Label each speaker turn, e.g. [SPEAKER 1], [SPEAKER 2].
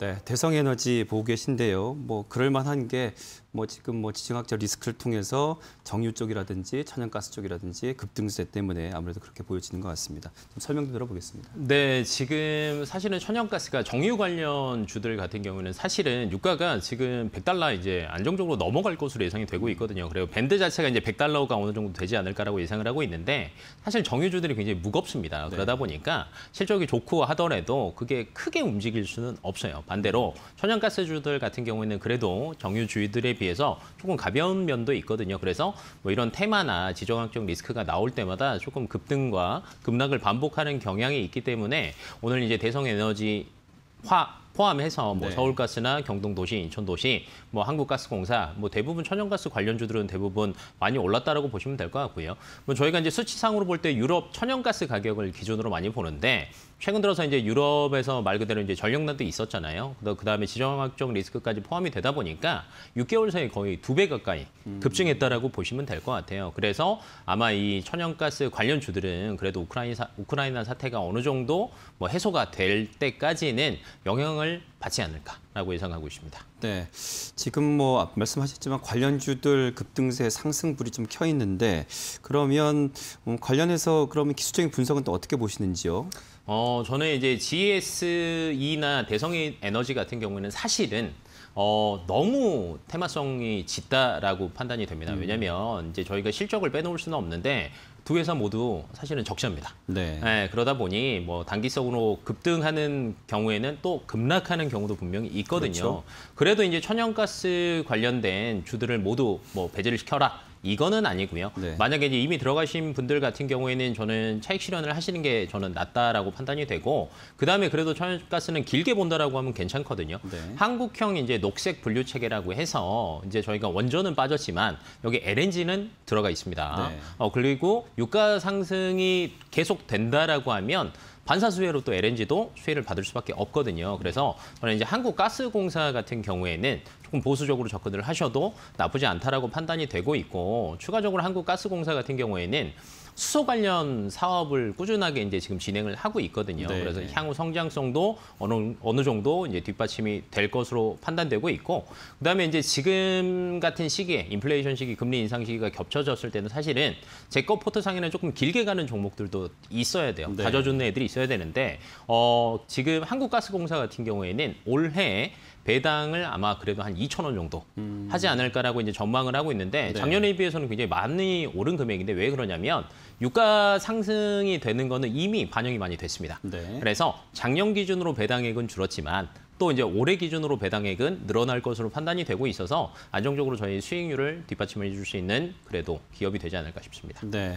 [SPEAKER 1] 네, 대성 에너지 보고 계신데요. 뭐 그럴 만한 게 뭐 지금 뭐 지정학적 리스크를 통해서 정유 쪽이라든지 천연가스 쪽이라든지 급등세 때문에 아무래도 그렇게 보여지는 것 같습니다. 좀 설명 좀 들어보겠습니다.
[SPEAKER 2] 네, 지금 사실은 천연가스가 정유 관련 주들 같은 경우는 사실은 유가가 지금 100달러 이제 안정적으로 넘어갈 것으로 예상이 되고 있거든요. 그리고 밴드 자체가 이제 100달러가 어느 정도 되지 않을까라고 예상을 하고 있는데 사실 정유주들이 굉장히 무겁습니다. 그러다 네. 보니까 실적이 좋고 하더라도 그게 크게 움직일 수는 없어요. 반대로 천연가스주들 같은 경우에는 그래도 정유주들에 비해서 조금 가벼운 면도 있거든요. 그래서 뭐 이런 테마나 지정학적 리스크가 나올 때마다 조금 급등과 급락을 반복하는 경향이 있기 때문에 오늘 이제 대성에너지 화 포함해서 뭐 네. 서울가스나 경동도시, 인천도시, 뭐 한국가스공사, 뭐 대부분 천연가스 관련주들은 대부분 많이 올랐다라고 보시면 될 것 같고요. 뭐 저희가 이제 수치상으로 볼 때 유럽 천연가스 가격을 기준으로 많이 보는데 최근 들어서 이제 유럽에서 말 그대로 이제 전력난도 있었잖아요. 그다음에 지정학적 리스크까지 포함이 되다 보니까 6개월 사이 거의 두 배 가까이 음. 급증했다라고 음. 보시면 될 것 같아요. 그래서 아마 이 천연가스 관련 주들은 그래도 우크라이나, 우크라이나 사태가 어느 정도 뭐 해소가 될 때까지는 영향을 받지 않을까라고 예상하고 있습니다. 네,
[SPEAKER 1] 지금 뭐 말씀하셨지만 관련주들 급등세 상승불이 좀 켜 있는데 그러면 음 관련해서 그러면 기술적인 분석은 또 어떻게 보시는지요?
[SPEAKER 2] 어, 저는 이제 GSE나 대성에너지 같은 경우는 사실은 어, 너무 테마성이 짙다라고 판단이 됩니다. 음. 왜냐하면 이제 저희가 실적을 빼놓을 수는 없는데 두 회사 모두 사실은 적시합니다. 네. 네. 그러다 보니 뭐 단기적으로 급등하는 경우에는 또 급락하는 경우도 분명히 있거든요. 그렇죠. 그래도 이제 천연가스 관련된 주들을 모두 뭐 배제를 시켜라. 이거는 아니고요. 네. 만약에 이미 들어가신 분들 같은 경우에는 저는 차익 실현을 하시는 게 저는 낫다라고 판단이 되고 그다음에 그래도 천연가스는 길게 본다라고 하면 괜찮거든요. 네. 한국형 이제 녹색 분류 체계라고 해서 이제 저희가 원전은 빠졌지만 여기 LNG는 들어가 있습니다. 네. 어, 그리고 유가 상승이 계속 된다라고 하면 반사수혜로 또 LNG도 수혜를 받을 수밖에 없거든요. 그래서 저는 이제 한국가스공사 같은 경우에는 조금 보수적으로 접근을 하셔도 나쁘지 않다라고 판단이 되고 있고 추가적으로 한국가스공사 같은 경우에는 수소 관련 사업을 꾸준하게 이제 지금 진행을 하고 있거든요. 네. 그래서 향후 성장성도 어느 어느 정도 이제 뒷받침이 될 것으로 판단되고 있고 그다음에 이제 지금 같은 시기에 인플레이션 시기 금리 인상 시기가 겹쳐졌을 때는 사실은 제거 포트상에는 조금 길게 가는 종목들도 있어야 돼요. 네. 가져주는 애들이 있어야 되는데 어 지금 한국가스공사 같은 경우에는 올해 배당을 아마 그래도 한 2천 원 정도 음. 하지 않을까라고 이제 전망을 하고 있는데 네. 작년에 비해서는 굉장히 많이 오른 금액인데 왜 그러냐면 유가 상승이 되는 거는 이미 반영이 많이 됐습니다. 네. 그래서 작년 기준으로 배당액은 줄었지만 또 이제 올해 기준으로 배당액은 늘어날 것으로 판단이 되고 있어서 안정적으로 저희 수익률을 뒷받침해 줄 수 있는 그래도 기업이 되지 않을까 싶습니다. 네.